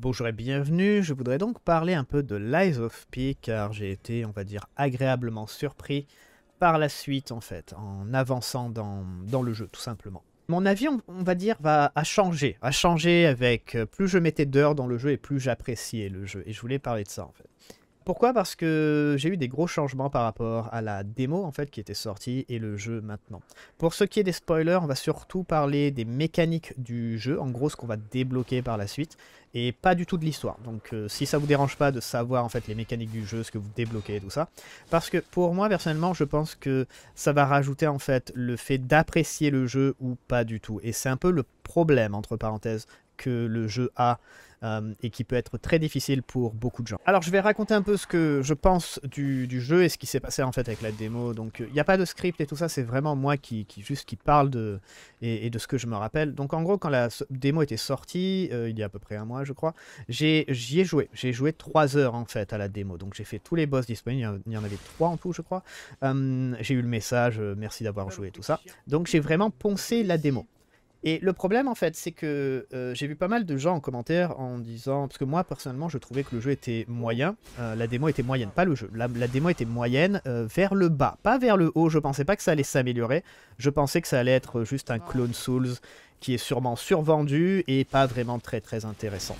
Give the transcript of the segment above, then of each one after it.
Bonjour et bienvenue, je voudrais donc parler un peu de Lies of P car j'ai été, on va dire, agréablement surpris par la suite en fait, en avançant dans, le jeu tout simplement. Mon avis, on, va dire, va, a changé, a changé avec euh, plus je mettais d'heures dans le jeu et plus j'appréciais le jeu et je voulais parler de ça en fait. Pourquoi Parce que j'ai eu des gros changements par rapport à la démo en fait qui était sortie et le jeu maintenant. Pour ce qui est des spoilers, on va surtout parler des mécaniques du jeu, en gros ce qu'on va débloquer par la suite, et pas du tout de l'histoire. Donc euh, si ça vous dérange pas de savoir en fait les mécaniques du jeu, ce que vous débloquez et tout ça, parce que pour moi personnellement je pense que ça va rajouter en fait le fait d'apprécier le jeu ou pas du tout. Et c'est un peu le problème entre parenthèses que le jeu a. Euh, et qui peut être très difficile pour beaucoup de gens. Alors je vais raconter un peu ce que je pense du, jeu et ce qui s'est passé en fait avec la démo. Donc il euh, n'y a pas de script et tout ça, c'est vraiment moi qui, juste qui parle de et, de ce que je me rappelle. Donc en gros quand la démo était sortie, euh, il y a à peu près un mois je crois, j'y ai, joué. J'ai joué 3 heures en fait à la démo. Donc j'ai fait tous les boss disponibles, il y en avait 3 en tout je crois. j'ai eu le message, merci d'avoir joué tout ça. Donc j'ai vraiment poncé la démo. Et le problème, en fait, c'est que euh, j'ai vu pas mal de gens en commentaire en disant... Parce que moi, personnellement, je trouvais que le jeu était moyen. Euh, la démo était moyenne, pas le jeu. La, démo était moyenne euh, vers le bas, pas vers le haut. Je pensais pas que ça allait s'améliorer. Je pensais que ça allait être juste un clone Souls qui est sûrement survendu et pas vraiment très très intéressant.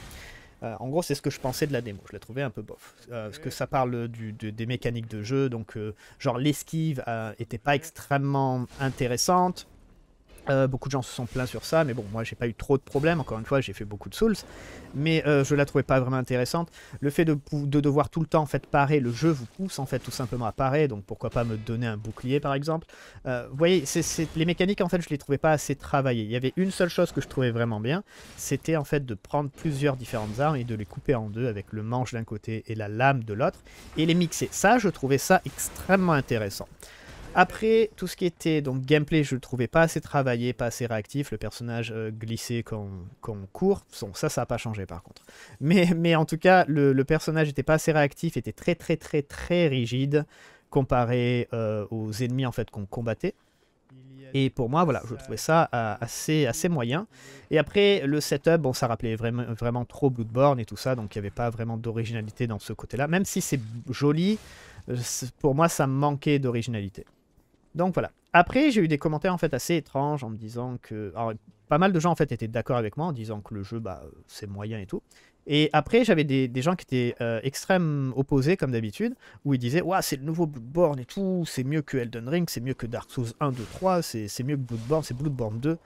en gros, c'est ce que je pensais de la démo. Je la trouvais un peu bof. parce que ça parle des mécaniques de jeu. Donc, genre, l'esquive n'était pas extrêmement intéressante. Euh, beaucoup de gens se sont plaints sur ça, mais bon, moi j'ai pas eu trop de problèmes. Encore une fois, j'ai fait beaucoup de Souls, mais euh, je la trouvais pas vraiment intéressante. Le fait de, devoir tout le temps en fait parer, le jeu vous pousse en fait tout simplement à parer, donc pourquoi pas me donner un bouclier par exemple. Euh, vous voyez, c'est les mécaniques en fait, je les trouvais pas assez travaillées. Il y avait une seule chose que je trouvais vraiment bien, c'était en fait de prendre plusieurs différentes armes et de les couper en deux avec le manche d'un côté et la lame de l'autre et les mixer. Ça, je trouvais ça extrêmement intéressant. Après, tout ce qui était donc gameplay, je le trouvais pas assez travaillé, pas assez réactif. Le personnage euh, glissait quand, quand, on court. Bon, ça, ça n'a pas changé par contre. Mais, mais en tout cas, le, le personnage n'était pas assez réactif, était très très très très rigide comparé euh, aux ennemis en fait qu'on combattait. Et pour moi, voilà, je trouvais ça euh, assez, assez moyen. Et après, le setup, bon, ça rappelait vraiment, vraiment trop Bloodborne et tout ça, donc il n'y avait pas vraiment d'originalité dans ce côté-là. Même si c'est joli, pour moi, ça manquait d'originalité. Donc voilà. Après, j'ai eu des commentaires en fait assez étranges en me disant que. pas mal de gens en fait étaient d'accord avec moi en disant que le jeu, bah, euh, c'est moyen et tout. Et après, j'avais des, gens qui étaient euh, extrêmement opposés, comme d'habitude, où ils disaient c'est le nouveau Bloodborne et tout, c'est mieux que Elden Ring, c'est mieux que Dark Souls 1, 2, 3, c'est mieux que Bloodborne, c'est Bloodborne 2.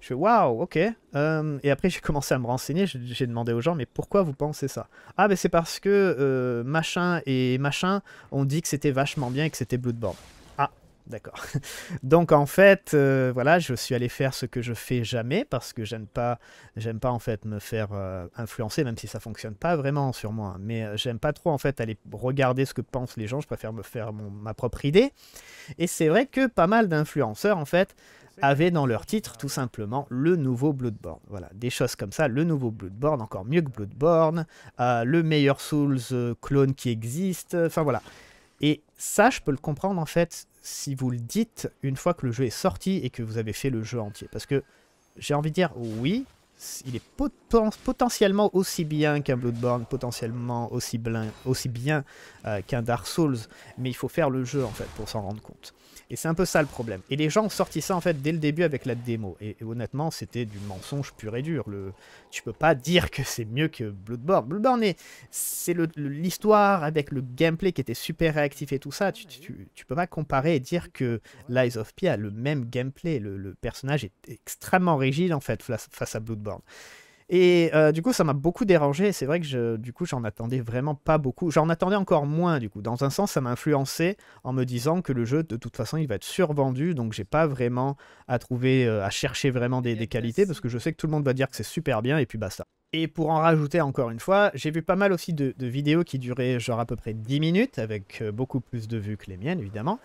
Je fais Waouh, ok. Euh, et après, j'ai commencé à me renseigner, j'ai demandé aux gens Mais pourquoi vous pensez ça Ah, ben c'est parce que machin et machin ont dit que c'était vachement bien et que c'était Bloodborne. D'accord. Donc en fait, euh, voilà, je suis allé faire ce que je fais jamais parce que j'aime pas, j'aime pas en fait me faire euh, influencer, même si ça fonctionne pas vraiment sur moi. Mais euh, j'aime pas trop en fait aller regarder ce que pensent les gens. Je préfère me faire ma propre idée. Et c'est vrai que pas mal d'influenceurs en fait avaient dans leur titre tout simplement le nouveau Bloodborne. Voilà, des choses comme ça, le nouveau Bloodborne, encore mieux que Bloodborne, le meilleur Souls clone qui existe. Enfin voilà. Et ça, je peux le comprendre en fait si vous le dites une fois que le jeu est sorti et que vous avez fait le jeu entier. Parce que j'ai envie de dire, oui, il est potentiellement aussi bien qu'un Bloodborne, potentiellement aussi, aussi bien euh, qu'un Dark Souls, mais il faut faire le jeu en fait pour s'en rendre compte. Et c'est un peu ça le problème. Et les gens ont sorti ça en fait dès le début avec la démo. Et, honnêtement, c'était du mensonge pur et dur. Le, tu peux pas dire que c'est mieux que Bloodborne. Bloodborne, c'est l'histoire avec le gameplay qui était super réactif et tout ça. Tu, peux pas comparer et dire que Lies of P a le même gameplay. le personnage est extrêmement rigide en fait face à Bloodborne. Et euh, du coup, ça m'a beaucoup dérangé. C'est vrai que je, du coup, j'en attendais vraiment pas beaucoup. J'en attendais encore moins, du coup. Dans un sens, ça m'a influencé en me disant que le jeu, de toute façon, il va être survendu. Donc, j'ai pas vraiment à trouver, euh, à chercher vraiment des, qualités parce que je sais que tout le monde va dire que c'est super bien et puis basta. Et pour en rajouter encore une fois, j'ai vu pas mal aussi de, de, vidéos qui duraient genre à peu près 10 minutes, avec euh, beaucoup plus de vues que les miennes évidemment,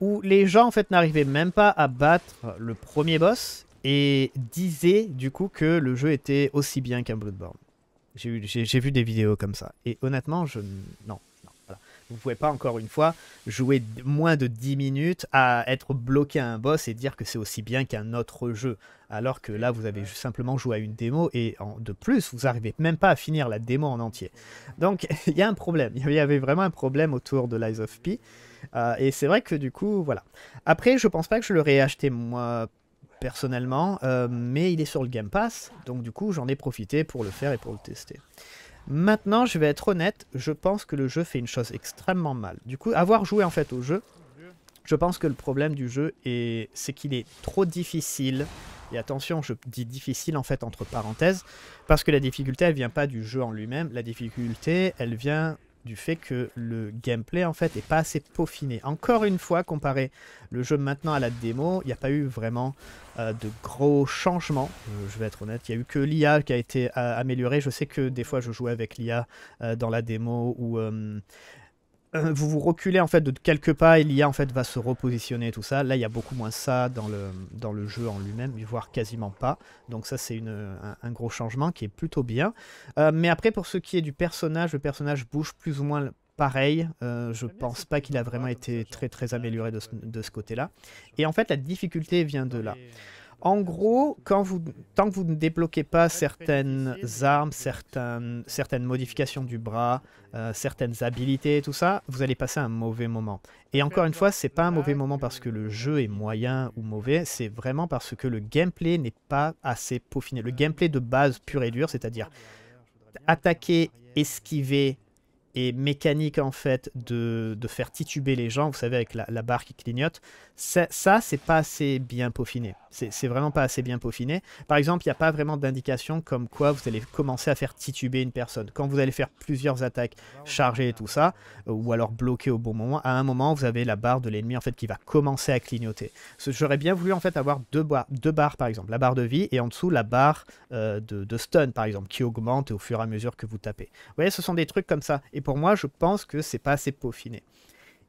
où les gens en fait n'arrivaient même pas à battre le premier boss, et disait du coup que le jeu était aussi bien qu'un Bloodborne. J'ai vu des vidéos comme ça. Et honnêtement, je... Non, vous pouvez pas encore une fois jouer moins de 10 minutes à être bloqué à un boss et dire que c'est aussi bien qu'un autre jeu. Alors que là, vous avez simplement joué à une démo et en, de plus, vous n'arrivez même pas à finir la démo en entier. Donc, il y a un problème. Il y avait vraiment un problème autour de Lies of Pi. Euh, et c'est vrai que du coup, voilà. Après, je pense pas que je l'aurais acheté moi personnellement, euh, mais il est sur le Game Pass, donc du coup j'en ai profité pour le faire et pour le tester. Maintenant, je vais être honnête, je pense que le jeu fait une chose extrêmement mal. Du coup, avoir joué en fait au jeu, je pense que le problème du jeu est, c'est qu'il est trop difficile. Et attention, je dis difficile en fait entre parenthèses, parce que la difficulté, elle vient pas du jeu en lui-même. La difficulté, elle vient du fait que le gameplay en fait est pas assez peaufiné. Encore une fois, comparé le jeu maintenant à la démo, il n'y a pas eu vraiment euh, de gros changements. Euh, je vais être honnête, il n'y a eu que l'IA qui a été euh, améliorée. Je sais que des fois je jouais avec l'IA dans la démo ou euh, vous vous reculez en fait de quelques pas et l'IA en fait va se repositionner et tout ça. Là, il y a beaucoup moins ça dans le, dans le jeu en lui-même, voire quasiment pas. Donc ça, c'est un, gros changement qui est plutôt bien. Euh, mais après, pour ce qui est du personnage, le personnage bouge plus ou moins pareil. Euh, je pense pas qu'il a vraiment été très très amélioré de de ce côté-là. Et en fait, la difficulté vient de là. En gros, quand vous, tant que vous ne débloquez pas certaines armes, certaines, modifications du bras, euh, certaines habilités, tout ça, vous allez passer un mauvais moment. Et encore une fois, ce n'est pas un mauvais moment euh, parce que le jeu est moyen ou mauvais, c'est vraiment parce que le gameplay n'est pas assez peaufiné. Le gameplay de base pur et dur, c'est-à-dire attaquer, esquiver, et mécanique en fait de, faire tituber les gens, vous savez avec la, la barre qui clignote, ça, c'est pas assez bien peaufiné. C'est vraiment pas assez bien peaufiné. Par exemple, il n'y a pas vraiment d'indication comme quoi vous allez commencer à faire tituber une personne. Quand vous allez faire plusieurs attaques chargées et tout ça, euh, ou alors bloquer au bon moment, à un moment, vous avez la barre de l'ennemi en fait qui va commencer à clignoter. J'aurais bien voulu en fait avoir deux, barres par exemple, la barre de vie et en dessous la barre euh, de, de stun par exemple, qui augmente au fur et à mesure que vous tapez. Vous voyez, ce sont des trucs comme ça. Et pour moi, je pense que c'est pas assez peaufiné.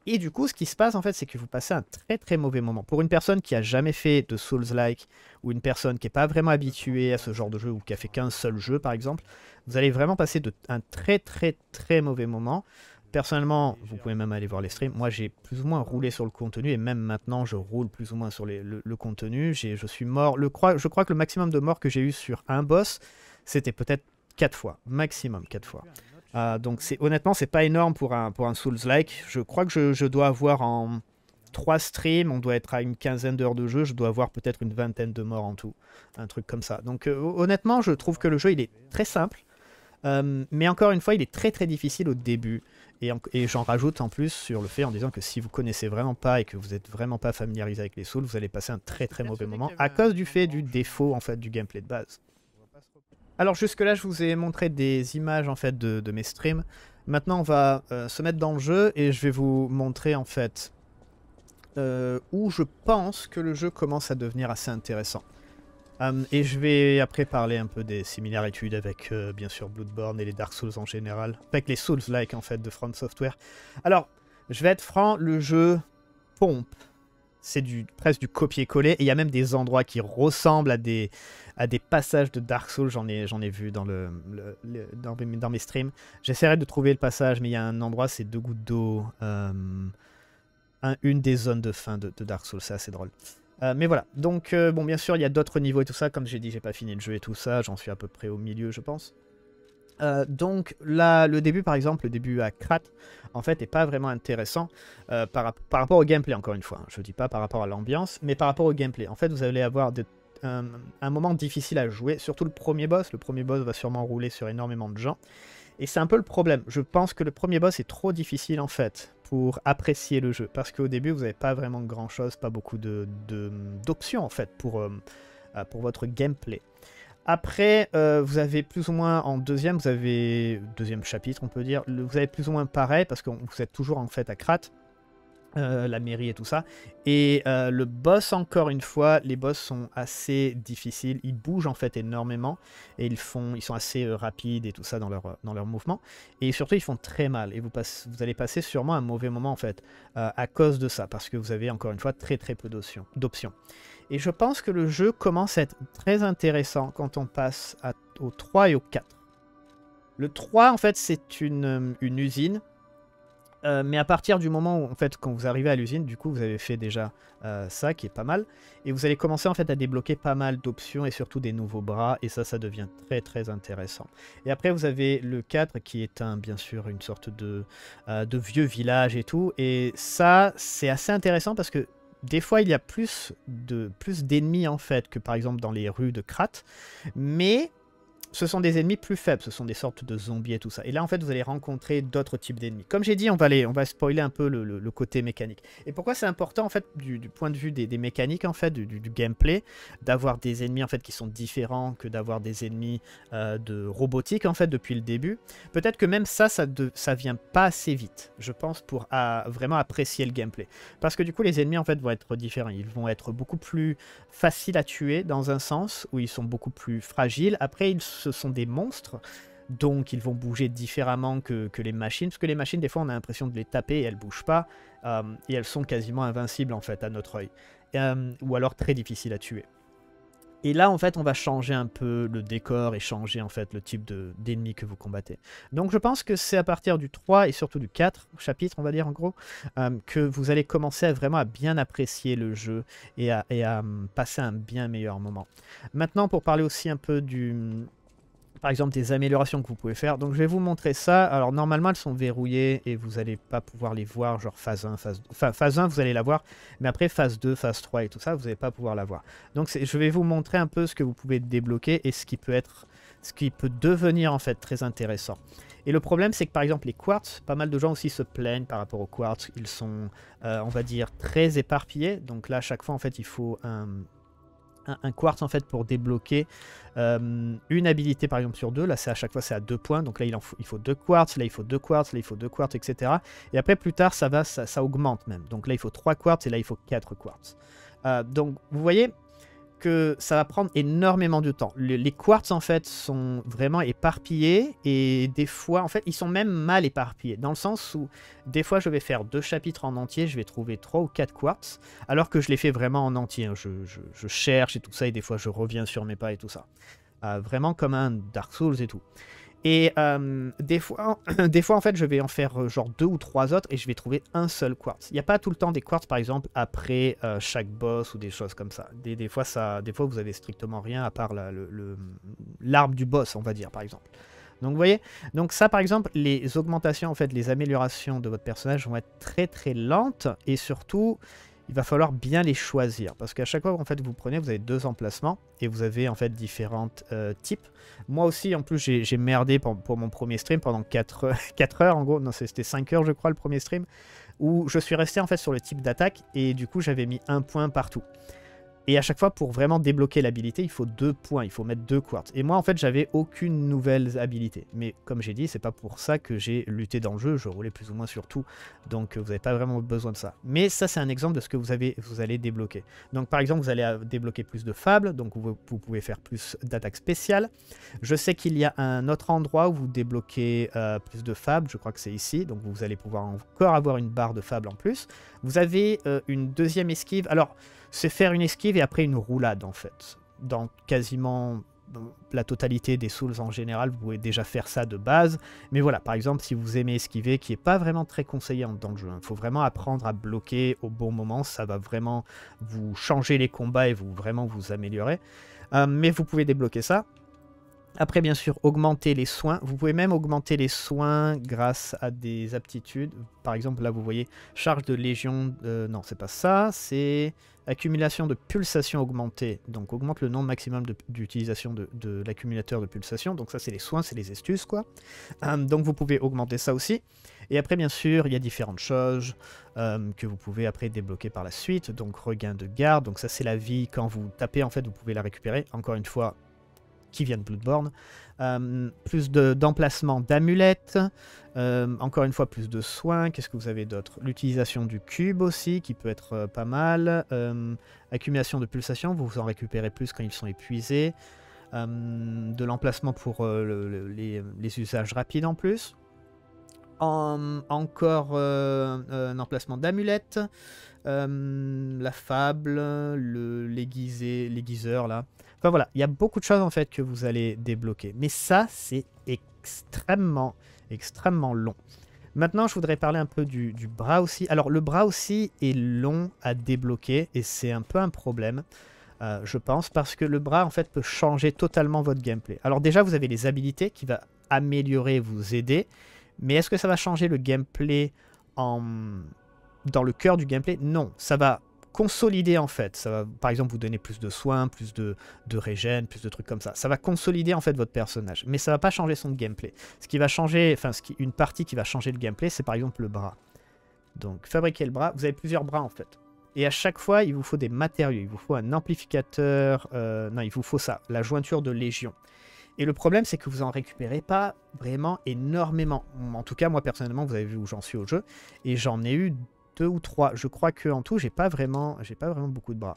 Et du coup, ce qui se passe en fait, c'est que vous passez un très très mauvais moment. Pour une personne qui a jamais fait de Souls-like, ou une personne qui n'est pas vraiment habituée à ce genre de jeu, ou qui a fait qu'un seul jeu par exemple, vous allez vraiment passer de, un très très très mauvais moment. Personnellement, vous pouvez même aller voir les streams. Moi, j'ai plus ou moins roulé sur le contenu, et même maintenant, je roule plus ou moins sur le, contenu. Je suis mort. Le, je crois que le maximum de morts que j'ai eu sur un boss, c'était peut-être 4 fois. Maximum 4 fois. Euh, donc c'est honnêtement, c'est pas énorme pour un, pour un Souls-like. Je crois que je, dois avoir en 3 streams, on doit être à une quinzaine d'heures de jeu, je dois avoir peut-être une vingtaine de morts en tout. Un truc comme ça. Donc euh, honnêtement, je trouve que le jeu, il est très simple. Euh, mais encore une fois, il est très très difficile au début. Et, j'en rajoute en plus sur le fait en disant que si vous connaissez vraiment pas et que vous êtes vraiment pas familiarisé avec les Souls, vous allez passer un très très mauvais moment à cause du fait du défaut en fait du gameplay de base. Alors jusque-là, je vous ai montré des images en fait de, mes streams. Maintenant, on va euh, se mettre dans le jeu et je vais vous montrer en fait euh, où je pense que le jeu commence à devenir assez intéressant. Hum, et je vais après parler un peu des similarités avec euh, bien sûr Bloodborne et les Dark Souls en général, avec les Souls-like en fait de From Software. Alors, je vais être franc, le jeu pompe c'est du, presque du copier-coller. Et il y a même des endroits qui ressemblent à des, passages de Dark Souls. J'en ai, vu dans, mes, streams. J'essaierai de trouver le passage, mais il y a un endroit, c'est deux gouttes d'eau. Euh, une des zones de fin de, Dark Souls. C'est assez drôle. Euh, mais voilà. Donc, euh, bon, bien sûr, il y a d'autres niveaux et tout ça. Comme j'ai dit, j'ai pas fini de jeu et tout ça. J'en suis à peu près au milieu, je pense. Euh, donc là, le début par exemple, le début à Krat, en fait, n'est pas vraiment intéressant euh, par, rapport au gameplay, encore une fois. Hein. Je ne dis pas par rapport à l'ambiance, mais par rapport au gameplay. En fait, vous allez avoir euh, un moment difficile à jouer, surtout le premier boss. Le premier boss va sûrement rouler sur énormément de gens. Et c'est un peu le problème. Je pense que le premier boss est trop difficile en fait pour apprécier le jeu. Parce qu'au début, vous n'avez pas vraiment grand chose, pas beaucoup d'options de, en fait pour, pour votre gameplay. Après, euh, vous avez plus ou moins en deuxième, vous avez deuxième chapitre, on peut dire, vous avez plus ou moins pareil parce que vous êtes toujours en fait à Krat, euh, la mairie et tout ça. Et euh, le boss, encore une fois, les boss sont assez difficiles, ils bougent en fait énormément et ils font, ils sont assez rapides et tout ça dans leur dans leur mouvement. Et surtout, ils font très mal et vous vous allez passer sûrement un mauvais moment en fait à cause de ça parce que vous avez encore une fois très très peu d'options. Et je pense que le jeu commence à être très intéressant quand on passe à, au 3 et au 4. Le 3, en fait, c'est une, euh, usine. Euh, mais à partir du moment où, en fait, quand vous arrivez à l'usine, du coup, vous avez fait déjà euh, ça, qui est pas mal. Et vous allez commencer, en fait, à débloquer pas mal d'options et surtout des nouveaux bras. Et ça, ça devient très, très intéressant. Et après, vous avez le 4, qui est, un, bien sûr, une sorte de, de vieux village et tout. Et ça, c'est assez intéressant parce que des fois, il y a plus d'ennemis de, plus en fait que par exemple dans les rues de Krat, mais ce sont des ennemis plus faibles, ce sont des sortes de zombies et tout ça. Et là, en fait, vous allez rencontrer d'autres types d'ennemis. Comme j'ai dit, on va, aller, on va spoiler un peu le, côté mécanique. Et pourquoi c'est important, en fait, du, point de vue des, mécaniques, en fait, du, gameplay, d'avoir des ennemis, en fait, qui sont différents que d'avoir des ennemis euh, de robotique, en fait, depuis le début. Peut-être que même ça, ça, ne vient pas assez vite, je pense, pour vraiment apprécier le gameplay. Parce que du coup, les ennemis, en fait, vont être différents. Ils vont être beaucoup plus faciles à tuer, dans un sens, où ils sont beaucoup plus fragiles. Après, ils sont ce sont des monstres. Donc ils vont bouger différemment que, les machines, parce que les machines, des fois, on a l'impression de les taper et elles bougent pas, euh, et elles sont quasiment invincibles en fait à notre œil, euh, ou alors très difficiles à tuer. Et là, en fait, on va changer un peu le décor et changer en fait le type d'ennemi que vous combattez. Donc je pense que c'est à partir du 3 et surtout du 4 chapitre, on va dire en gros, euh, que vous allez commencer à vraiment à bien apprécier le jeu et à hum, passer un bien meilleur moment. Maintenant, pour parler aussi un peu du, par exemple des améliorations que vous pouvez faire. Donc je vais vous montrer ça. Alors normalement elles sont verrouillées et vous n'allez pas pouvoir les voir genre phase 1, phase 2. Enfin phase 1 vous allez la voir, mais après phase 2, phase 3 et tout ça vous n'allez pas pouvoir la voir. Donc je vais vous montrer un peu ce que vous pouvez débloquer et ce qui peut être, ce qui peut devenir en fait très intéressant. Et le problème, c'est que par exemple les quartz, pas mal de gens aussi se plaignent par rapport aux quartz. Ils sont, euh, on va dire, très éparpillés. Donc là, à chaque fois, en fait, il faut un, un, quartz en fait pour débloquer euh, une habilité par exemple sur deux. Là, c'est à chaque fois c'est à deux points. Donc là, il, faut, il faut deux quartz, là il faut deux quartz, là il faut deux quartz, etc. Et après plus tard, ça va, ça, augmente même. Donc là, il faut trois quartz et là il faut quatre quartz. Euh, donc vous voyez, que ça va prendre énormément de temps. les quartz, en fait, sont vraiment éparpillés et des fois, en fait, ils sont même mal éparpillés. Dans le sens où, des fois, je vais faire deux chapitres en entier, je vais trouver trois ou quatre quartz, alors que je les fais vraiment en entier. Hein. Je, cherche et tout ça, et des fois, je reviens sur mes pas et tout ça. Ah, vraiment comme un Dark Souls et tout. Et euh, des, fois, des fois, en fait, je vais en faire euh, genre deux ou trois autres et je vais trouver un seul quartz. Il n'y a pas tout le temps des quartz, par exemple, après euh, chaque boss ou des choses comme ça. Des, fois, ça, des fois, vous avez strictement rien à part l'arbre le, du boss, on va dire, par exemple. Donc, vous voyez Donc ça, par exemple, les augmentations, en fait, les améliorations de votre personnage vont être très, très lentes. Et surtout, il va falloir bien les choisir parce qu'à chaque fois en fait vous prenez vous avez deux emplacements et vous avez en fait différents euh, types moi aussi en plus j'ai merdé pour, mon premier stream pendant 4, 4 heures en gros non c'était 5 heures je crois le premier stream où je suis resté en fait sur le type d'attaque et du coup j'avais mis un point partout et à chaque fois, pour vraiment débloquer l'habilité, il faut deux points, il faut mettre deux quartz. Et moi, en fait, j'avais aucune nouvelle habilité. Mais comme j'ai dit, c'est pas pour ça que j'ai lutté dans le jeu, je roulais plus ou moins sur tout. Donc euh, vous n'avez pas vraiment besoin de ça. Mais ça, c'est un exemple de ce que vous, avez, vous allez débloquer. Donc par exemple, vous allez euh, débloquer plus de fables, donc vous, pouvez faire plus d'attaques spéciales. Je sais qu'il y a un autre endroit où vous débloquez euh, plus de fables, je crois que c'est ici. Donc vous allez pouvoir encore avoir une barre de fables en plus. Vous avez une deuxième esquive. Alors c'est faire une esquive et après une roulade en fait. Dans quasiment la totalité des Souls en général, vous pouvez déjà faire ça de base. Mais voilà, par exemple, si vous aimez esquiver, qui est pas vraiment très conseillé dans le jeu, il hein, faut vraiment apprendre à bloquer au bon moment. Ça va vraiment vous changer les combats et vous vraiment vous améliorer. Euh, mais vous pouvez débloquer ça. Après, bien sûr, augmenter les soins. Vous pouvez même augmenter les soins grâce à des aptitudes. Par exemple, là, vous voyez, charge de légion... Euh, non, c'est pas ça. C'est accumulation de pulsations augmentées. Donc, augmente le nombre maximum d'utilisation de, l'accumulateur de pulsations. Donc, ça, c'est les soins, c'est les astuces quoi. Hum, donc, vous pouvez augmenter ça aussi. Et après, bien sûr, il y a différentes choses hum, que vous pouvez après débloquer par la suite. Donc, regain de garde. Donc, ça, c'est la vie. Quand vous tapez, en fait, vous pouvez la récupérer. Encore une fois, qui viennent Bloodborne. Euh, plus d'emplacement d'amulettes, euh, encore une fois plus de soins, qu'est-ce que vous avez d'autre L'utilisation du cube aussi, qui peut être euh, pas mal, accumulation de pulsations, vous en récupérez plus quand ils sont épuisés, de l'emplacement pour les, usages rapides en plus encore euh, euh, un emplacement d'amulette, euh, la fable, le, l'aiguiseur là. Enfin voilà, il y a beaucoup de choses en fait que vous allez débloquer. Mais ça, c'est extrêmement, extrêmement long. Maintenant, je voudrais parler un peu du, bras aussi. Alors, le bras aussi est long à débloquer et c'est un peu un problème, je pense, parce que le bras, en fait, peut changer totalement votre gameplay. Alors déjà, vous avez les habilités qui vont améliorer, vous aider. Mais est-ce que ça va changer le gameplay en... dans le cœur du gameplay Non, ça va consolider en fait. Ça va par exemple vous donner plus de soins, plus de, de régène, plus de trucs comme ça. Ça va consolider en fait votre personnage, mais ça va pas changer son gameplay. Ce qui va changer, enfin ce qui, une partie qui va changer le gameplay, c'est par exemple le bras. Donc fabriquer le bras, vous avez plusieurs bras en fait. Et à chaque fois, il vous faut des matériaux, il vous faut un amplificateur, euh, non, il vous faut ça, la jointure de Légion. Et le problème, c'est que vous en récupérez pas vraiment énormément. En tout cas, moi personnellement, vous avez vu où j'en suis au jeu, et j'en ai eu deux ou trois. Je crois que en tout, j'ai pas vraiment, j'ai pas vraiment beaucoup de bras.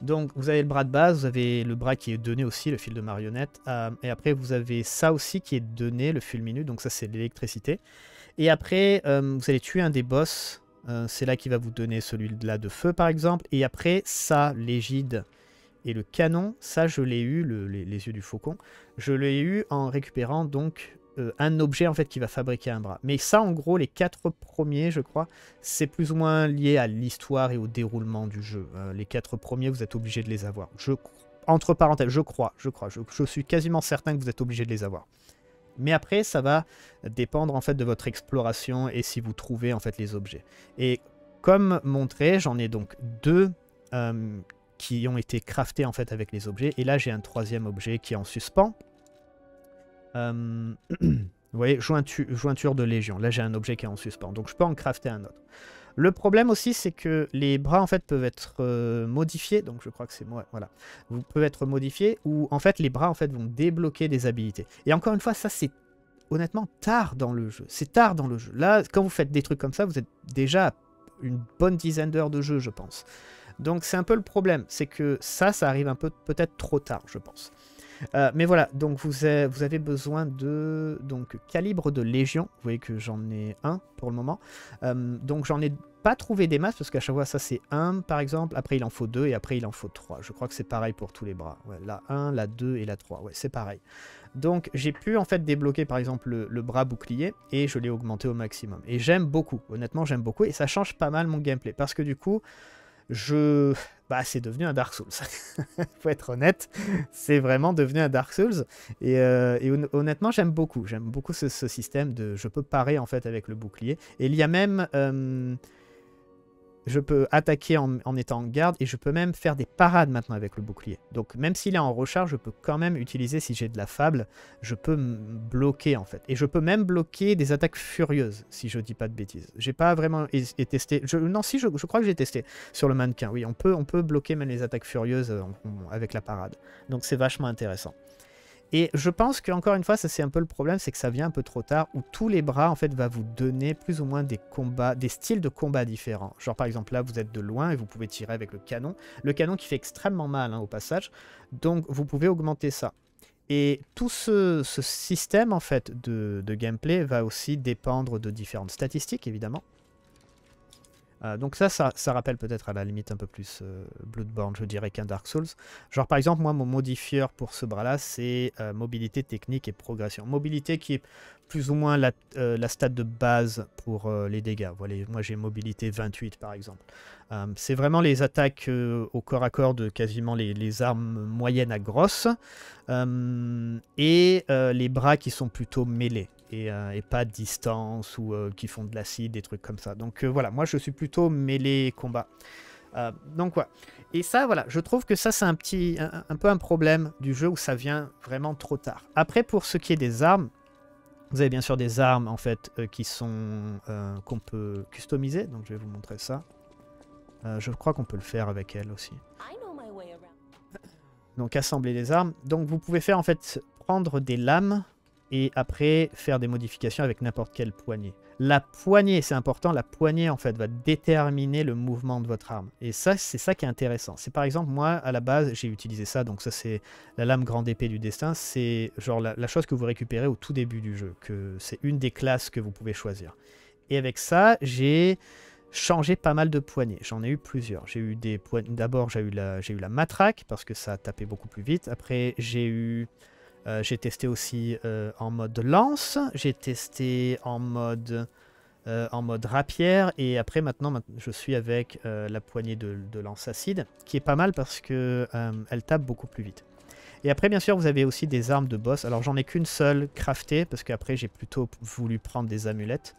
Donc vous avez le bras de base, vous avez le bras qui est donné aussi, le fil de marionnette. Euh, et après vous avez ça aussi qui est donné, le fil donc ça c'est l'électricité. Et après euh, vous allez tuer un des boss, euh, c'est là qui va vous donner celui-là de feu par exemple. Et après ça, l'égide, et le canon, ça je l'ai eu, les, yeux du faucon, je l'ai eu en récupérant donc euh, un objet en fait qui va fabriquer un bras. Mais ça en gros, les quatre premiers je crois, c'est plus ou moins lié à l'histoire et au déroulement du jeu. Euh, les quatre premiers, vous êtes obligé de les avoir. Je, entre parenthèses, je crois, je crois, je, suis quasiment certain que vous êtes obligé de les avoir. Mais après, ça va dépendre en fait de votre exploration et si vous trouvez en fait les objets. Et comme montré, j'en ai donc deux euh, qui ont été craftés en fait avec les objets. Et là, j'ai un troisième objet qui est en suspens. Euh, vous voyez, jointure de légion. Là, j'ai un objet qui est en suspens, donc je peux en crafter un autre. Le problème aussi, c'est que les bras, en fait, peuvent être euh, modifiés. Donc, je crois que c'est moi, voilà. Vous pouvez être modifiés ou, en fait, les bras, en fait, vont débloquer des habilités. Et encore une fois, ça, c'est honnêtement tard dans le jeu. C'est tard dans le jeu. Là, quand vous faites des trucs comme ça, vous êtes déjà une bonne dizaine d'heures de jeu, je pense. Donc c'est un peu le problème, c'est que ça, ça arrive un peu peut-être trop tard, je pense. Euh, mais voilà, donc vous avez, besoin de donc calibre de légion. Vous voyez que j'en ai un pour le moment. Euh, donc j'en ai pas trouvé des masses parce qu'à chaque fois ça c'est un par exemple. Après il en faut deux et après il en faut trois. Je crois que c'est pareil pour tous les bras. la 1, la 2 et la 3. Ouais, c'est pareil. Donc j'ai pu en fait débloquer par exemple le bras bouclier et je l'ai augmenté au maximum. Et j'aime beaucoup, honnêtement j'aime beaucoup et ça change pas mal mon gameplay parce que du coup je... Bah, c'est devenu un Dark Souls. Faut être honnête, c'est vraiment devenu un Dark Souls. Et, euh, honnêtement, j'aime beaucoup. J'aime beaucoup ce, système de je peux parer en fait avec le bouclier. Et il y a même euh, je peux attaquer en, étant en garde et je peux même faire des parades maintenant avec le bouclier. Donc même s'il est en recharge, je peux quand même utiliser, si j'ai de la fable, je peux bloquer en fait. Et je peux même bloquer des attaques furieuses, si je dis pas de bêtises. J'ai pas vraiment testé... non, si, je, crois que j'ai testé sur le mannequin. Oui, on peut, on peut bloquer même les attaques furieuses euh, avec la parade. Donc c'est vachement intéressant. Et je pense qu'encore une fois, ça c'est un peu le problème, c'est que ça vient un peu trop tard, où tous les bras en fait va vous donner plus ou moins des combats, des styles de combats différents. Genre par exemple là, vous êtes de loin et vous pouvez tirer avec le canon, le canon qui fait extrêmement mal hein, au passage, donc vous pouvez augmenter ça. Et tout ce, système en fait de gameplay va aussi dépendre de différentes statistiques évidemment. Euh, donc ça, ça, rappelle peut-être à la limite un peu plus euh, Bloodborne, je dirais, qu'un Dark Souls. Genre par exemple, moi, mon modifieur pour ce bras-là, c'est euh, mobilité technique et progression. Mobilité qui est plus ou moins la, la stat de base pour les dégâts. Voilà, moi j'ai mobilité 28 par exemple. c'est vraiment les attaques au corps à corps de quasiment les, les armes moyennes à grosses. et les bras qui sont plutôt mêlés. Euh, et, pas de distance ou euh, qui font de l'acide, des trucs comme ça. Donc euh, voilà, moi je suis plutôt mêlé combat. donc quoi Et ça, voilà, je trouve que ça c'est un petit, un, peu un problème du jeu où ça vient vraiment trop tard. Après, pour ce qui est des armes, vous avez bien sûr des armes en fait qui sont qu'on peut customiser. Donc je vais vous montrer ça. je crois qu'on peut le faire avec elle aussi. Donc assembler des armes. Donc vous pouvez faire en fait prendre des lames et après faire des modifications avec n'importe quelle poignée. La poignée, c'est important, la poignée en fait va déterminer le mouvement de votre arme. Et ça, c'est ça qui est intéressant. C'est par exemple, moi à la base, j'ai utilisé ça, donc ça c'est la lame grande épée du destin, c'est genre la, chose que vous récupérez au tout début du jeu, que c'est une des classes que vous pouvez choisir. Et avec ça, j'ai changé pas mal de poignées. J'en ai eu plusieurs. J'ai eu des poignées. D'abord, j'ai eu, la... eu la matraque parce que ça tapait beaucoup plus vite. Après, j'ai eu euh, j'ai testé aussi euh, en mode lance, j'ai testé en mode, euh, en mode rapière, et après maintenant je suis avec la poignée de, lance acide, qui est pas mal parce qu'elle elle tape beaucoup plus vite. Et après bien sûr vous avez aussi des armes de boss, alors j'en ai qu'une seule craftée, parce qu'après j'ai plutôt voulu prendre des amulettes.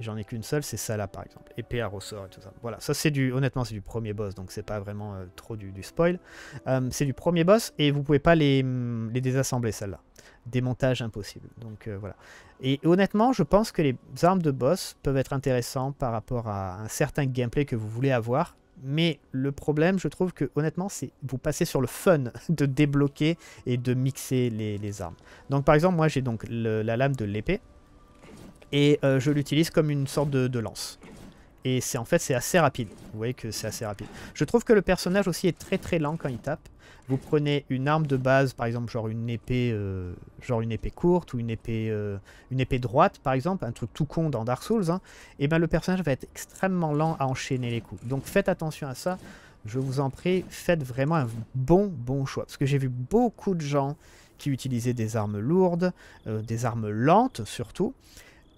J'en ai qu'une seule, c'est celle-là par exemple. Épée à ressort et tout ça. Voilà, ça c'est du. Honnêtement, c'est du premier boss, donc c'est pas vraiment euh, trop du, spoil. Euh, c'est du premier boss et vous pouvez pas les, mm, les désassembler celle-là. Démontage impossible. Donc euh, voilà. Et honnêtement, je pense que les armes de boss peuvent être intéressantes par rapport à un certain gameplay que vous voulez avoir. Mais le problème, je trouve que honnêtement, c'est vous passez sur le fun de débloquer et de mixer les, armes. Donc par exemple, moi j'ai donc la lame de l'épée et euh, je l'utilise comme une sorte de, lance. Et c'est en fait c'est assez rapide. Vous voyez que c'est assez rapide. Je trouve que le personnage aussi est très très lent quand il tape. Vous prenez une arme de base, par exemple genre une épée, euh, genre une épée courte ou une épée, euh, une épée droite par exemple, un truc tout con dans Dark Souls. et hein, eh ben le personnage va être extrêmement lent à enchaîner les coups. Donc faites attention à ça. Je vous en prie, faites vraiment un bon bon choix parce que j'ai vu beaucoup de gens qui utilisaient des armes lourdes, des armes lentes surtout,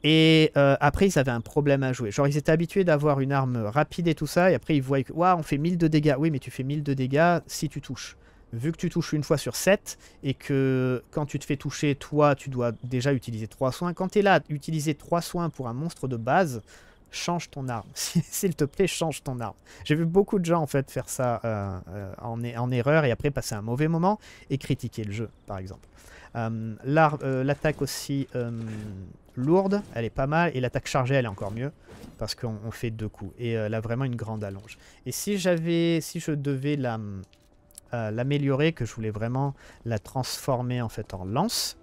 et euh, après, ils avaient un problème à jouer. Genre, ils étaient habitués d'avoir une arme rapide et tout ça. Et après, ils voyaient que, on fait 1000 de dégâts. Oui, mais tu fais 1000 de dégâts si tu touches. Vu que tu touches une fois sur 7 et que quand tu te fais toucher, toi, tu dois déjà utiliser 3 soins. Quand tu es là, utiliser 3 soins pour un monstre de base, change ton arme. S'il te plaît, change ton arme. J'ai vu beaucoup de gens en fait faire ça euh, euh, en erreur et après passer un mauvais moment et critiquer le jeu, par exemple. Euh, euh, l'attaque aussi euh, lourde, elle est pas mal, et l'attaque chargée, elle est encore mieux, parce qu'on fait deux coups, et elle a vraiment une grande allonge. Et si j'avais, si je devais l'améliorer, que je voulais vraiment la transformer en fait en lance,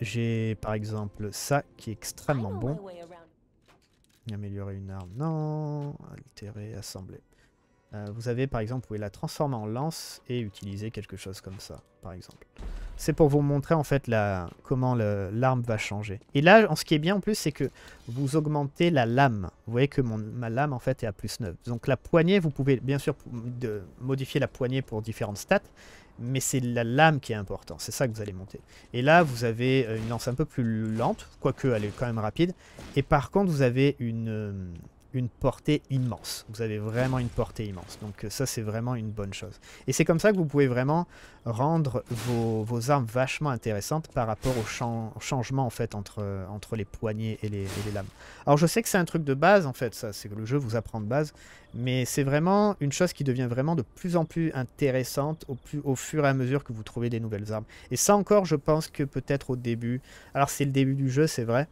j'ai par exemple ça qui est extrêmement bon. Améliorer une arme, non, altérer, assembler. Euh, vous avez par exemple, vous pouvez la transformer en lance et utiliser quelque chose comme ça, par exemple. C'est pour vous montrer en fait comment l'arme va changer. Et là, en ce qui est bien en plus, c'est que vous augmentez la lame. Vous voyez que mon, ma lame en fait est à plus 9. Donc la poignée, vous pouvez bien sûr modifier la poignée pour différentes stats, mais c'est la lame qui est importante, c'est ça que vous allez monter. Et là, vous avez euh, une lance un peu plus lente, quoique elle est quand même rapide. Et par contre, vous avez une... Euh, une portée immense. Vous avez vraiment une portée immense. Donc euh, ça, c'est vraiment une bonne chose. Et c'est comme ça que vous pouvez vraiment rendre vos, armes vachement intéressantes par rapport au changement en fait entre, entre les poignées et les, lames. Alors je sais que c'est un truc de base en fait, ça, c'est que le jeu vous apprend de base, mais c'est vraiment une chose qui devient vraiment de plus en plus intéressante au, plus, au fur et à mesure que vous trouvez des nouvelles armes. Et ça encore, je pense que peut-être au début, alors c'est le début du jeu, c'est vrai,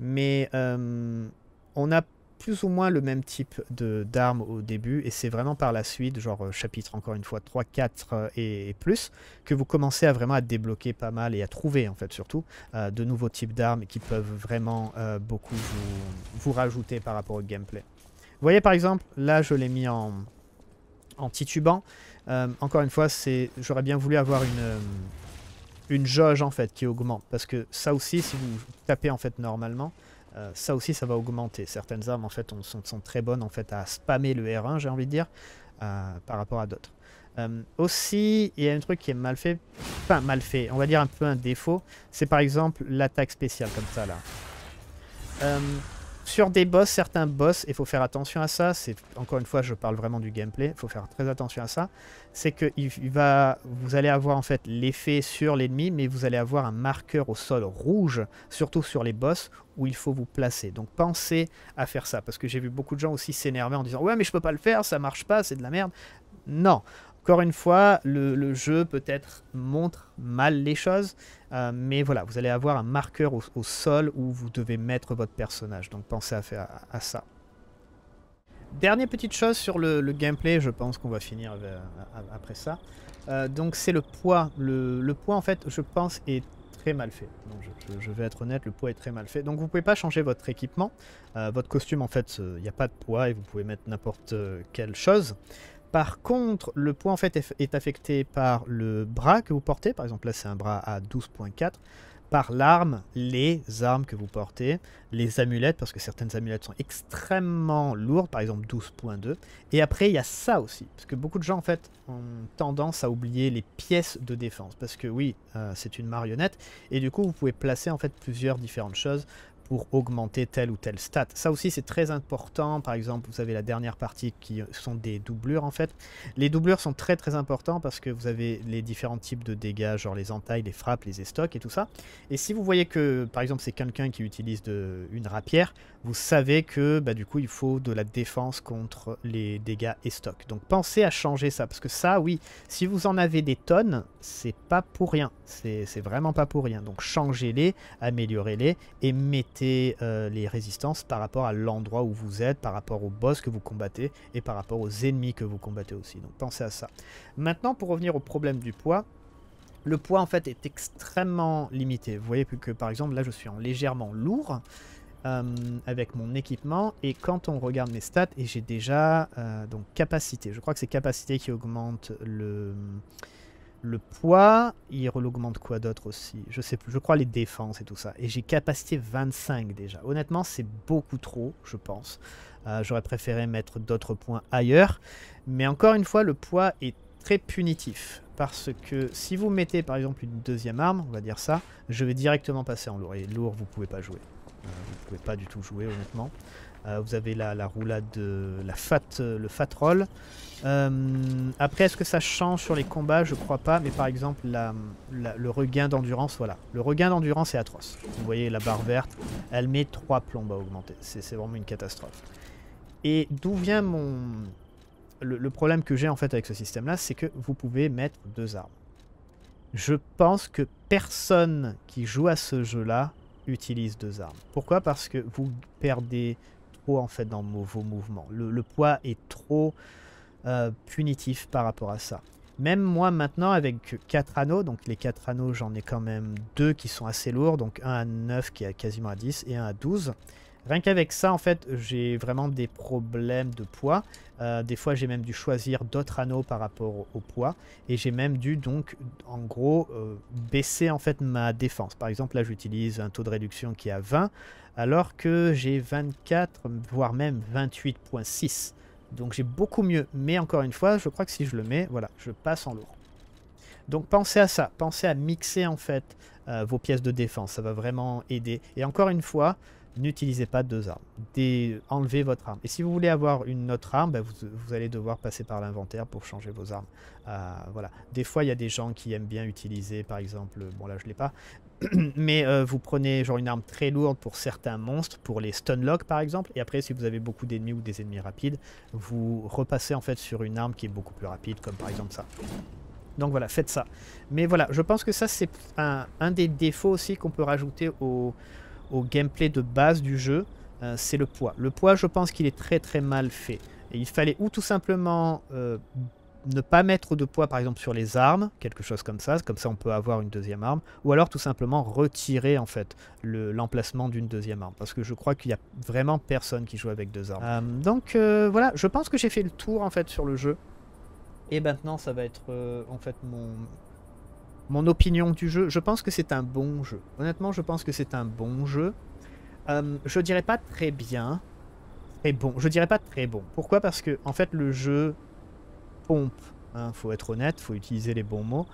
mais euh, on a plus ou moins le même type d'armes au début, et c'est vraiment par la suite, genre euh, chapitre encore une fois 3, 4 euh, et, plus, que vous commencez à vraiment à débloquer pas mal et à trouver en fait surtout euh, de nouveaux types d'armes qui peuvent vraiment beaucoup vous, rajouter par rapport au gameplay. Vous voyez par exemple, là je l'ai mis en, en titubant. encore une fois, j'aurais bien voulu avoir une, une jauge en fait qui augmente, parce que ça aussi si vous tapez en fait normalement, euh, ça aussi, ça va augmenter. Certaines armes, en fait, on, sont, très bonnes en fait à spammer le R1, j'ai envie de dire, euh, par rapport à d'autres. Euh, aussi, il y a un truc qui est mal fait, enfin mal fait, on va dire un peu un défaut, c'est par exemple l'attaque spéciale comme ça là sur des boss, certains boss, il faut faire attention à ça, c'est encore une fois, je parle vraiment du gameplay, il faut faire très attention à ça, c'est que va, vous allez avoir en fait l'effet sur l'ennemi, mais vous allez avoir un marqueur au sol rouge, surtout sur les boss, où il faut vous placer. Donc pensez à faire ça, parce que j'ai vu beaucoup de gens aussi s'énerver en disant « Ouais, mais je peux pas le faire, ça marche pas, c'est de la merde ». Non, encore une fois, le, jeu peut-être montre mal les choses, euh, mais voilà, vous allez avoir un marqueur au, sol où vous devez mettre votre personnage, donc pensez à faire à, ça. Dernière petite chose sur le, gameplay, je pense qu'on va finir euh, après ça. Euh, donc c'est le poids. Le, poids en fait, je pense, est très mal fait. Donc, je, vais être honnête, le poids est très mal fait. Donc vous pouvez pas changer votre équipement. votre costume en fait, il n'y a pas de poids et vous pouvez mettre n'importe quelle chose. Par contre, le poids en fait est, affecté par le bras que vous portez. Par exemple, là c'est un bras à 12.4 par l'arme, les armes que vous portez, les amulettes, parce que certaines amulettes sont extrêmement lourdes, par exemple 12.2. Et après, il y a ça aussi, parce que beaucoup de gens, en fait, ont tendance à oublier les pièces de défense, parce que oui, euh, c'est une marionnette, et du coup, vous pouvez placer, en fait, plusieurs différentes choses augmenter tel ou tel stat. Ça aussi c'est très important, par exemple vous avez la dernière partie qui sont des doublures en fait. Les doublures sont très très importants parce que vous avez les différents types de dégâts, genre les entailles, les frappes, les estocs et tout ça. Et si vous voyez que par exemple c'est quelqu'un qui utilise de, une rapière, vous savez que bah, du coup il faut de la défense contre les dégâts estoc. Donc pensez à changer ça parce que ça oui, si vous en avez des tonnes, c'est pas pour rien. C'est vraiment pas pour rien. Donc changez-les, améliorez-les et mettez euh, les résistances par rapport à l'endroit où vous êtes, par rapport au boss que vous combattez et par rapport aux ennemis que vous combattez aussi. Donc pensez à ça. Maintenant, pour revenir au problème du poids, le poids en fait est extrêmement limité. Vous voyez que par exemple là je suis en légèrement lourd euh, avec mon équipement et quand on regarde mes stats et j'ai déjà euh, donc capacité, je crois que c'est capacité qui augmente le le poids, il augmente quoi d'autre aussi Je sais plus, je crois les défenses et tout ça. Et j'ai capacité 25 déjà. Honnêtement, c'est beaucoup trop, je pense. Euh, j'aurais préféré mettre d'autres points ailleurs. Mais encore une fois, le poids est très punitif. Parce que si vous mettez par exemple une deuxième arme, on va dire ça, je vais directement passer en lourd. Et lourd, vous pouvez pas jouer. vous euh, vous pouvez pas du tout jouer, honnêtement. Euh, vous avez la, la roulade, la fat, euh, le fat roll. Euh, après, est-ce que ça change sur les combats Je crois pas, mais par exemple, le regain d'endurance, voilà. Le regain d'endurance est atroce. Vous voyez la barre verte, elle met 3 plombes à augmenter. C'est vraiment une catastrophe. Et d'où vient mon... Le, le problème que j'ai en fait avec ce système-là, c'est que vous pouvez mettre deux armes. Je pense que personne qui joue à ce jeu-là utilise deux armes. Pourquoi Parce que vous perdez en fait dans vos mouvements. Le, poids est trop euh, punitif par rapport à ça. Même moi maintenant avec 4 anneaux, donc les 4 anneaux j'en ai quand même 2 qui sont assez lourds, donc 1 à 9 qui est quasiment à 10 et 1 à 12. Rien qu'avec ça, en fait, j'ai vraiment des problèmes de poids. Euh, des fois, j'ai même dû choisir d'autres anneaux par rapport au, poids. Et j'ai même dû, donc, en gros, euh, baisser, en fait, ma défense. Par exemple, là, j'utilise un taux de réduction qui est à 20, alors que j'ai 24, voire même 28.6. Donc, j'ai beaucoup mieux. Mais encore une fois, je crois que si je le mets, voilà, je passe en lourd. Donc pensez à ça, pensez à mixer en fait euh, vos pièces de défense, ça va vraiment aider. Et encore une fois, n'utilisez pas deux armes. Enlevez votre arme. Et si vous voulez avoir une autre arme, ben, vous, allez devoir passer par l'inventaire pour changer vos armes. Euh, voilà. Des fois, il y a des gens qui aiment bien utiliser, par exemple, bon là je l'ai pas, mais euh, vous prenez genre une arme très lourde pour certains monstres, pour les stunlock par exemple, et après si vous avez beaucoup d'ennemis ou des ennemis rapides, vous repassez en fait sur une arme qui est beaucoup plus rapide, comme par exemple ça. Donc voilà, faites ça. Mais voilà, je pense que ça c'est un des défauts aussi qu'on peut rajouter au au gameplay de base du jeu, euh, c'est le poids. Le poids, je pense qu'il est très très mal fait. Et il fallait ou tout simplement euh, ne pas mettre de poids par exemple sur les armes, quelque chose comme ça, comme ça on peut avoir une deuxième arme, ou alors tout simplement retirer en fait l'emplacement d'une deuxième arme, parce que je crois qu'il n'y a vraiment personne qui joue avec deux armes. Euh, donc voilà, je pense que j'ai fait le tour en fait sur le jeu, et maintenant ça va être en fait mon, mon opinion du jeu. Je pense que c'est un bon jeu. Honnêtement, je pense que c'est un bon jeu. Euh, je dirais pas très bien. Très bon. Je dirais pas très bon. Pourquoi Parce que, en fait, le jeu pompe. Il hein, faut être honnête, faut utiliser les bons mots.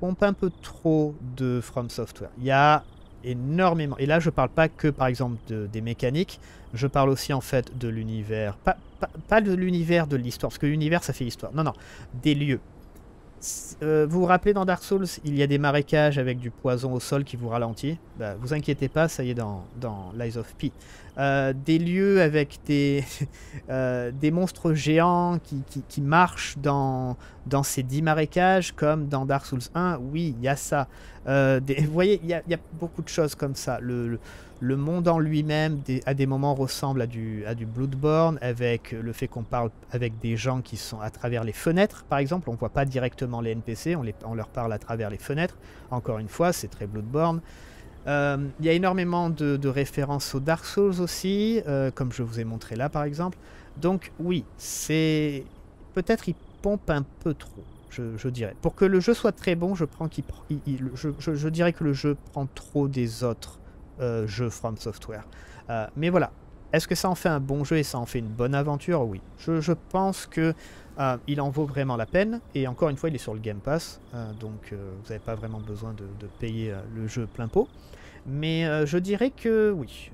Pompe un peu trop de From Software. Il y a énormément. Et là, je parle pas que, par exemple, de, des mécaniques. Je parle aussi, en fait, de l'univers. Pas, de l'univers de l'histoire, parce que l'univers, ça fait l'histoire. Non, non. Des lieux euh, vous vous rappelez dans Dark Souls, il y a des marécages avec du poison au sol qui vous ralentit. Bah, vous inquiétez pas, ça y est dans, dans Lies of Pi euh, des lieux avec des, euh, des monstres géants qui, qui, marchent dans, dans ces 10 marécages, comme dans Dark Souls 1, oui, il y a ça. Des, vous voyez, il y, a beaucoup de choses comme ça. le, le monde en lui-même, à des moments, ressemble à du, à du Bloodborne, avec le fait qu'on parle avec des gens qui sont à travers les fenêtres, par exemple. On ne voit pas directement les NPC, on, leur parle à travers les fenêtres. Encore une fois, c'est très Bloodborne. Euh, il y a énormément de, références aux Dark Souls aussi, euh, comme je vous ai montré là, par exemple. Donc oui, c'est... Peut-être il pompe un peu trop. Je, dirais. Pour que le jeu soit très bon, je, prends qu'il, je, dirais que le jeu prend trop des autres euh, jeu From Software. Euh, mais voilà, est-ce que ça en fait un bon jeu et ça en fait une bonne aventure Oui. Je, pense que euh, il en vaut vraiment la peine. Et encore une fois, il est sur le Game Pass, donc vous n'avez pas vraiment besoin de, payer le jeu plein pot. Mais je dirais que oui,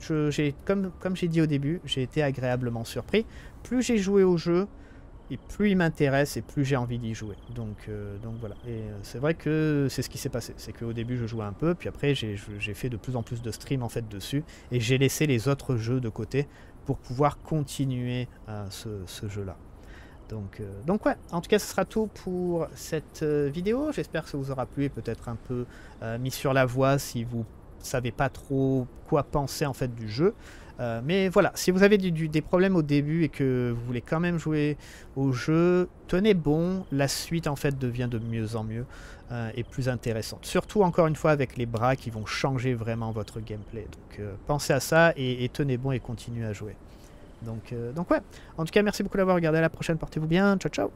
comme j'ai dit au début, j'ai été agréablement surpris. Plus j'ai joué au jeu, et plus il m'intéresse et plus j'ai envie d'y jouer. Donc, euh, donc voilà. Et euh, c'est vrai que c'est ce qui s'est passé. C'est qu'au début je jouais un peu, puis après j'ai fait de plus en plus de streams en fait dessus, et j'ai laissé les autres jeux de côté pour pouvoir continuer euh, ce, jeu-là. Donc, donc ouais, en tout cas ce sera tout pour cette vidéo. J'espère que ça vous aura plu et peut-être un peu mis sur la voie si vous savez pas trop quoi penser en fait du jeu. Euh, mais voilà, si vous avez des problèmes au début et que vous voulez quand même jouer au jeu, tenez bon, la suite en fait devient de mieux en mieux euh, et plus intéressante. Surtout encore une fois avec les bras qui vont changer vraiment votre gameplay. Donc euh, pensez à ça et, tenez bon et continuez à jouer. Donc, donc ouais, en tout cas merci beaucoup d'avoir regardé, à la prochaine, portez-vous bien, ciao ciao